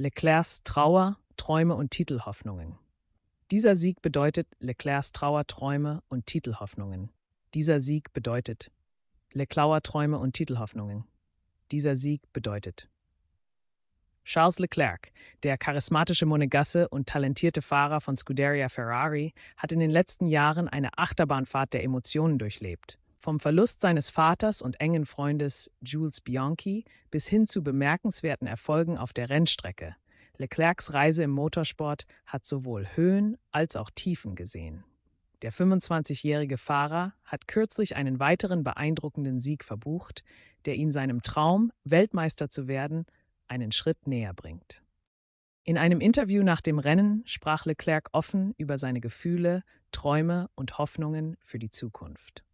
Leclercs Trauer, Träume und Titelhoffnungen. Dieser Sieg bedeutet Leclercs Trauer, Träume und Titelhoffnungen. Dieser Sieg bedeutet Leclerc Träume und Titelhoffnungen. Dieser Sieg bedeutet Charles Leclerc, der charismatische Monegasse und talentierte Fahrer von Scuderia Ferrari, hat in den letzten Jahren eine Achterbahnfahrt der Emotionen durchlebt. Vom Verlust seines Vaters und engen Freundes Jules Bianchi bis hin zu bemerkenswerten Erfolgen auf der Rennstrecke. Leclercs Reise im Motorsport hat sowohl Höhen als auch Tiefen gesehen. Der 25-jährige Fahrer hat kürzlich einen weiteren beeindruckenden Sieg verbucht, der ihn seinem Traum, Weltmeister zu werden, einen Schritt näher bringt. In einem Interview nach dem Rennen sprach Leclerc offen über seine Gefühle, Träume und Hoffnungen für die Zukunft.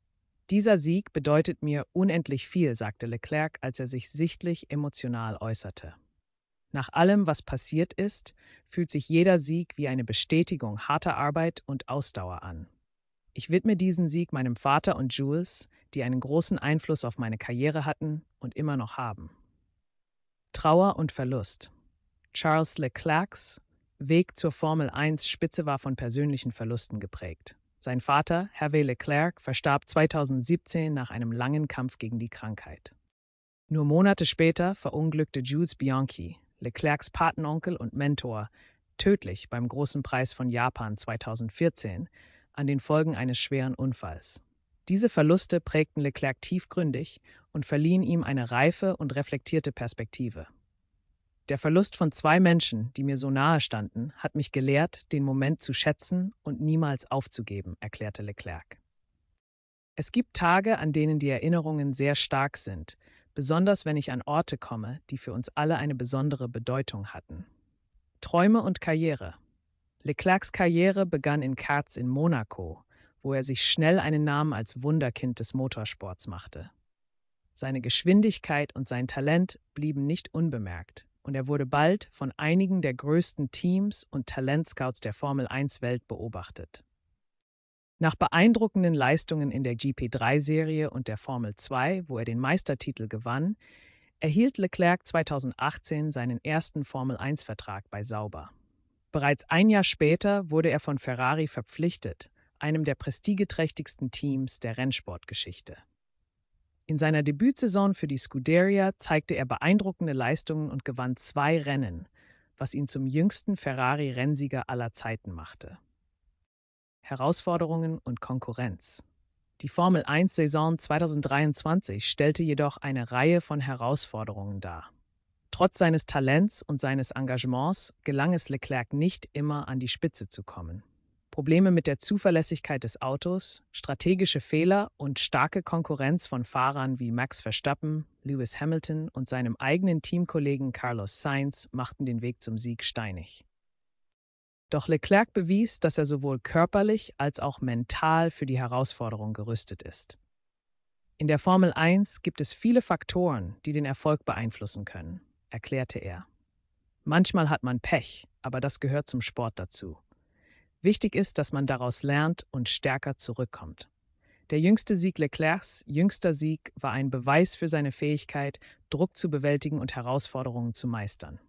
Dieser Sieg bedeutet mir unendlich viel, sagte Leclerc, als er sich sichtlich emotional äußerte. Nach allem, was passiert ist, fühlt sich jeder Sieg wie eine Bestätigung harter Arbeit und Ausdauer an. Ich widme diesen Sieg meinem Vater und Jules, die einen großen Einfluss auf meine Karriere hatten und immer noch haben. Trauer und Verlust. Charles Leclercs Weg zur Formel 1 Spitze war von persönlichen Verlusten geprägt. Sein Vater, Hervé Leclerc, verstarb 2017 nach einem langen Kampf gegen die Krankheit. Nur Monate später verunglückte Jules Bianchi, Leclercs Patenonkel und Mentor, tödlich beim Großen Preis von Japan 2014 an den Folgen eines schweren Unfalls. Diese Verluste prägten Leclerc tiefgründig und verliehen ihm eine reife und reflektierte Perspektive. Der Verlust von zwei Menschen, die mir so nahe standen, hat mich gelehrt, den Moment zu schätzen und niemals aufzugeben, erklärte Leclerc. Es gibt Tage, an denen die Erinnerungen sehr stark sind, besonders wenn ich an Orte komme, die für uns alle eine besondere Bedeutung hatten. Träume und Karriere. Leclercs Karriere begann in Katz in Monaco, wo er sich schnell einen Namen als Wunderkind des Motorsports machte. Seine Geschwindigkeit und sein Talent blieben nicht unbemerkt und er wurde bald von einigen der größten Teams und Talentscouts der Formel 1-Welt beobachtet. Nach beeindruckenden Leistungen in der GP3-Serie und der Formel 2, wo er den Meistertitel gewann, erhielt Leclerc 2018 seinen ersten Formel 1-Vertrag bei Sauber. Bereits ein Jahr später wurde er von Ferrari verpflichtet, einem der prestigeträchtigsten Teams der Rennsportgeschichte. In seiner Debütsaison für die Scuderia zeigte er beeindruckende Leistungen und gewann zwei Rennen, was ihn zum jüngsten Ferrari-Rennsieger aller Zeiten machte. Herausforderungen und Konkurrenz. Die Formel 1-Saison 2023 stellte jedoch eine Reihe von Herausforderungen dar. Trotz seines Talents und seines Engagements gelang es Leclerc nicht immer an die Spitze zu kommen. Probleme mit der Zuverlässigkeit des Autos, strategische Fehler und starke Konkurrenz von Fahrern wie Max Verstappen, Lewis Hamilton und seinem eigenen Teamkollegen Carlos Sainz machten den Weg zum Sieg steinig. Doch Leclerc bewies, dass er sowohl körperlich als auch mental für die Herausforderung gerüstet ist. In der Formel 1 gibt es viele Faktoren, die den Erfolg beeinflussen können, erklärte er. Manchmal hat man Pech, aber das gehört zum Sport dazu. Wichtig ist, dass man daraus lernt und stärker zurückkommt. Der jüngste Sieg Leclercs, jüngster Sieg, war ein Beweis für seine Fähigkeit, Druck zu bewältigen und Herausforderungen zu meistern.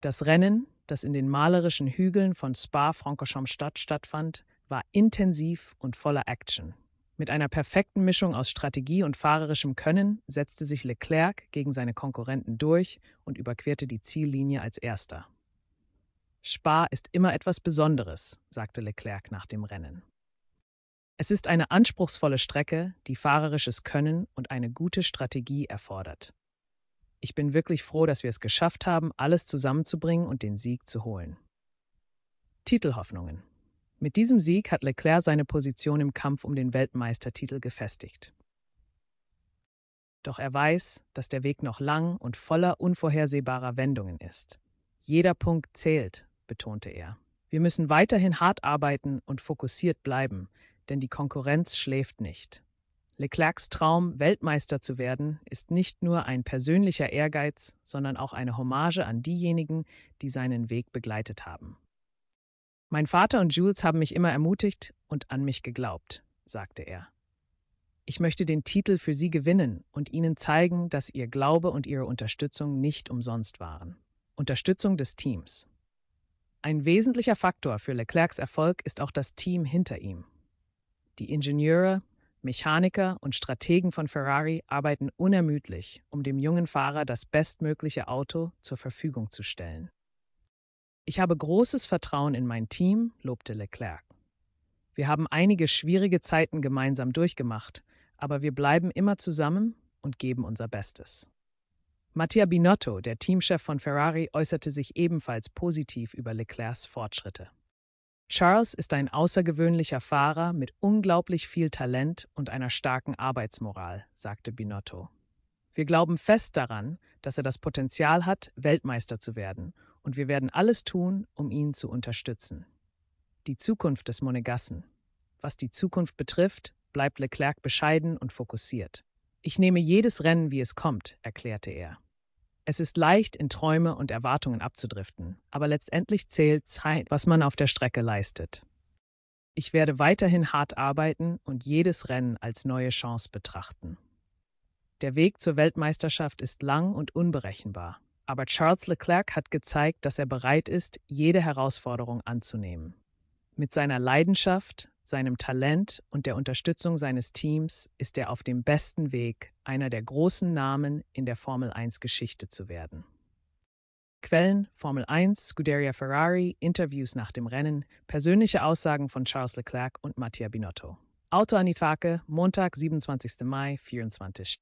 Das Rennen, das in den malerischen Hügeln von Spa-Francorchamps-Stadt stattfand, war intensiv und voller Action. Mit einer perfekten Mischung aus Strategie und fahrerischem Können setzte sich Leclerc gegen seine Konkurrenten durch und überquerte die Ziellinie als erster. Spa ist immer etwas Besonderes, sagte Leclerc nach dem Rennen. Es ist eine anspruchsvolle Strecke, die fahrerisches Können und eine gute Strategie erfordert. Ich bin wirklich froh, dass wir es geschafft haben, alles zusammenzubringen und den Sieg zu holen. Titelhoffnungen. Mit diesem Sieg hat Leclerc seine Position im Kampf um den Weltmeistertitel gefestigt. Doch er weiß, dass der Weg noch lang und voller unvorhersehbarer Wendungen ist. Jeder Punkt zählt, betonte er. Wir müssen weiterhin hart arbeiten und fokussiert bleiben, denn die Konkurrenz schläft nicht. Leclercs Traum, Weltmeister zu werden, ist nicht nur ein persönlicher Ehrgeiz, sondern auch eine Hommage an diejenigen, die seinen Weg begleitet haben. Mein Vater und Jules haben mich immer ermutigt und an mich geglaubt, sagte er. Ich möchte den Titel für Sie gewinnen und Ihnen zeigen, dass Ihr Glaube und Ihre Unterstützung nicht umsonst waren. Unterstützung des Teams. Ein wesentlicher Faktor für Leclercs Erfolg ist auch das Team hinter ihm. Die Ingenieure, Mechaniker und Strategen von Ferrari arbeiten unermüdlich, um dem jungen Fahrer das bestmögliche Auto zur Verfügung zu stellen. Ich habe großes Vertrauen in mein Team, lobte Leclerc. Wir haben einige schwierige Zeiten gemeinsam durchgemacht, aber wir bleiben immer zusammen und geben unser Bestes. Mattia Binotto, der Teamchef von Ferrari, äußerte sich ebenfalls positiv über Leclercs Fortschritte. Charles ist ein außergewöhnlicher Fahrer mit unglaublich viel Talent und einer starken Arbeitsmoral, sagte Binotto. Wir glauben fest daran, dass er das Potenzial hat, Weltmeister zu werden, und wir werden alles tun, um ihn zu unterstützen. Die Zukunft des Monegassen. Was die Zukunft betrifft, bleibt Leclerc bescheiden und fokussiert. Ich nehme jedes Rennen, wie es kommt, erklärte er. Es ist leicht, in Träume und Erwartungen abzudriften, aber letztendlich zählt Zeit, was man auf der Strecke leistet. Ich werde weiterhin hart arbeiten und jedes Rennen als neue Chance betrachten. Der Weg zur Weltmeisterschaft ist lang und unberechenbar, aber Charles Leclerc hat gezeigt, dass er bereit ist, jede Herausforderung anzunehmen. Mit seiner Leidenschaft, seinem Talent und der Unterstützung seines Teams ist er auf dem besten Weg, einer der großen Namen in der Formel 1 Geschichte zu werden. Quellen Formel 1, Scuderia Ferrari, Interviews nach dem Rennen, persönliche Aussagen von Charles Leclerc und Mattia Binotto. Auto Anifake, Montag, 27. Mai, 24.